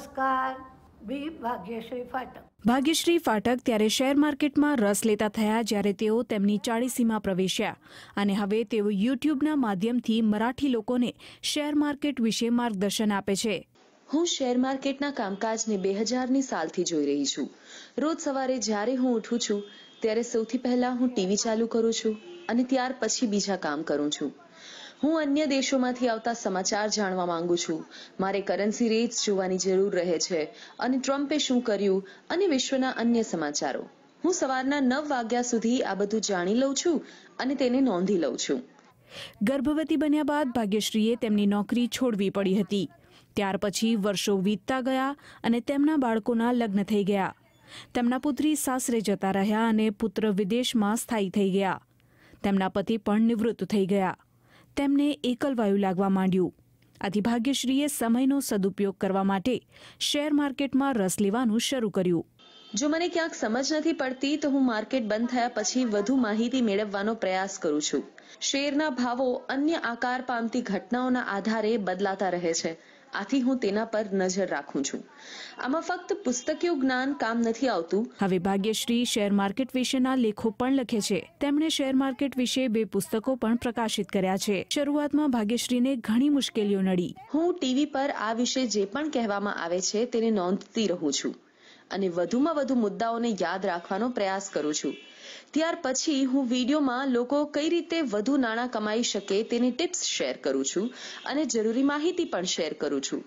નમસ્કાર બી ભાગ્યશ્રી ફાટક ભાગ્યશ્રી ફાટક ત્યારે શેર માર્કેટમાં રસ લેતા થયા જ્યારે તેઓ તેમની ચાળીસીમાં પ્રવેશ્યા અને હવે તેઓ યુટ્યુબના માધ્યમથી મરાઠી લોકોને શેર માર્કેટ વિશે માર્ગદર્શન આપે છે હું શેર માર્કેટના કામકાજને બે હજારની સાલથી જોઈ રહી છું રોજ સવારે જ્યારે હું ઉઠું છું ત્યારે સૌથી પહેલા હું ટીવી ચાલુ કરું છું અને ત્યાર પછી બીજા કામ કરું છું હું અન્ય દેશોમાંથી આવતા સમાચાર જાણવા માંગુ છું મારે કરન્સી રેટ્સ જોવાની જરૂર રહે છે અને ટ્રમ્પે શું કર્યું અને વિશ્વના અન્ય સમાચારો હું સવારના નવ વાગ્યા સુધી આ બધું જાણી લઉં છું અને તેને નોંધી લઉં છું ગર્ભવતી બન્યા બાદ ભાગ્યશ્રીએ તેમની નોકરી છોડવી પડી હતી ત્યાર પછી વર્ષો વીતતા ગયા અને તેમના બાળકોના લગ્ન થઈ ગયા તેમના પુત્રી સાસરે જતા રહ્યા અને પુત્ર વિદેશમાં સ્થાયી થઈ ગયા તેમના પતિ પણ નિવૃત્ત થઈ ગયા તેમને એકલવાયુ લાગવા માંડ્યું આથી ભાગ્યશ્રીએ સમયનો સદુપયોગ કરવા માટે શેર માર્કેટમાં રસ લેવાનું શરૂ કર્યું જો મને ક્યાંક સમજ નથી પડતી તો હું માર્કેટ બંધ થયા પછી વધુ માહિતી મેળવવાનો પ્રયાસ કરું છું શેરના ભાવો અન્ય આકાર પામતી ઘટનાઓના આધારે બદલાતા રહે છે આથી હું તેના પર નજર રાખું છું આમાં ફક્ત પુસ્તકીય જ્ઞાન કામ નથી આવતું હવે ભાગ્યશ્રી શેર માર્કેટ વિશેના લેખો પણ લખે છે તેમણે શેર માર્કેટ વિશે બે પુસ્તકો પણ પ્રકાશિત કર્યા છે શરૂઆતમાં ભાગ્યશ્રીને ઘણી મુશ્કેલીઓ નડી હું ટીવી પર આ વિશે જે પણ કહેવામાં આવે છે તેને નોંધતી રહું છું અને વધુમાં વધુ મુદ્દાઓને યાદ રાખવાનો પ્રયાસ કરું છું ત્યાર પછી હું વિડીયોમાં લોકો કઈ રીતે વધુ નાણાં કમાઈ શકે તેની ટિપ્સ શેર કરું છું અને જરૂરી માહિતી પણ શેર કરું છું